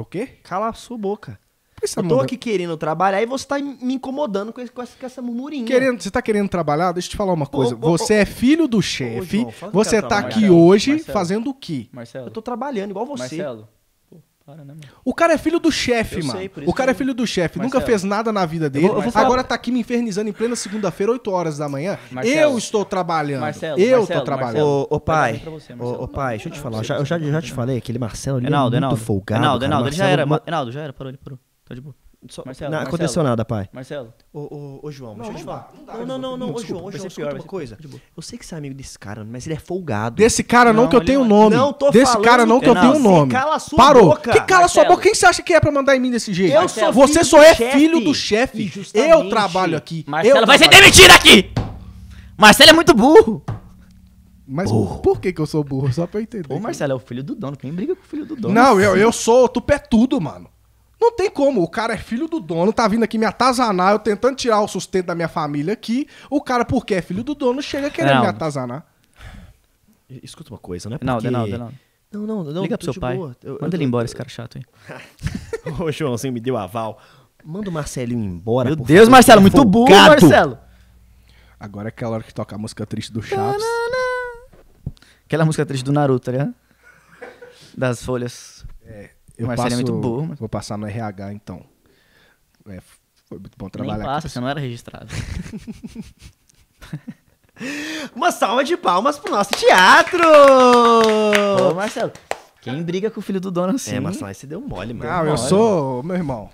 O quê? Cala a sua boca. Por que você tá eu tô aqui querendo trabalhar e você tá me incomodando com, esse, com, essa, com essa murmurinha. Querendo, você tá querendo trabalhar? Deixa eu te falar uma coisa. Ô, ô, você ô, é filho do chefe. você tá aqui Marcelo, hoje Marcelo, fazendo o quê? Marcelo. Eu tô trabalhando igual você. Marcelo né, mano? O cara é filho do chefe, mano. Sei, o cara eu... é filho do chefe. Nunca é. fez nada na vida dele. Eu vou, eu vou agora tá aqui me infernizando em plena segunda-feira, 8 horas da manhã. Marcelo, eu estou trabalhando. Marcelo, eu Marcelo, tô trabalhando. Ô, tá pai, você, ô, pai, deixa eu te falar. Eu já, já, tá já te falei, aquele Marcelo ali é Enaldo, é muito Enaldo. folgado. Enaldo, Enaldo, ele já era. É Enaldo, já era, parou, ele parou. Tá de boa. Só, Marcelo, não aconteceu nada, pai. Marcelo. Ô, ô, ô João, não, deixa eu te falar. Não, não, não, não, não, ô João, João, escuta pior, uma coisa. Eu sei que você é amigo desse cara, mas ele é folgado. Desse cara não, não que eu tenho um é nome. Não, tô desse falando. Desse cara não que eu tenho um nome. Cala a sua Parou. boca. Que cala Marcelo. sua boca? Quem você acha que é pra mandar em mim desse jeito? Eu sou Você só é filho do chefe. Eu trabalho aqui. Marcelo vai ser demitido aqui. Marcelo é muito burro. Mas burro. por que, que eu sou burro? Só pra eu entender. Ô, Marcelo, é o filho do dono. Quem briga com o filho do dono? Não, eu, eu sou é tudo mano. Não tem como, o cara é filho do dono, tá vindo aqui me atazanar, eu tentando tirar o sustento da minha família aqui. O cara, porque é filho do dono, chega querendo não. me atazanar. Escuta uma coisa, não é porque... Não, não, não. Não, não, não. Liga pro seu pai. Eu, Manda eu, ele eu, embora, esse cara chato, hein? Ô, Joãozinho, me deu aval. Manda o Marcelinho embora. Meu Deus, favor, Marcelo, muito bom, Marcelo. Agora é aquela hora que toca a música triste do Chaves. Aquela música triste do Naruto, né? Das folhas. É. Eu Marcelo passo, é muito burro. Mas... Vou passar no RH, então. É, foi muito bom trabalhar Nem passa, aqui. você não era registrado. Uma salva de palmas pro nosso teatro! Ô, Marcelo, quem briga com o filho do dono assim? É, mas você deu mole, mano. Não, ah, eu sou, meu irmão.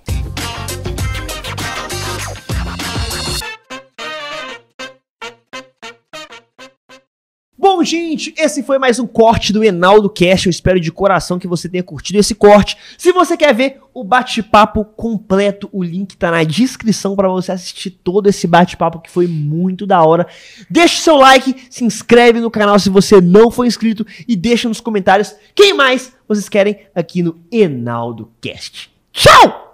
gente, esse foi mais um corte do Enaldo Cast. Eu espero de coração que você tenha curtido esse corte. Se você quer ver o bate-papo completo, o link tá na descrição para você assistir todo esse bate-papo que foi muito da hora. Deixe seu like, se inscreve no canal se você não for inscrito e deixa nos comentários quem mais vocês querem aqui no Enaldo Cast. Tchau!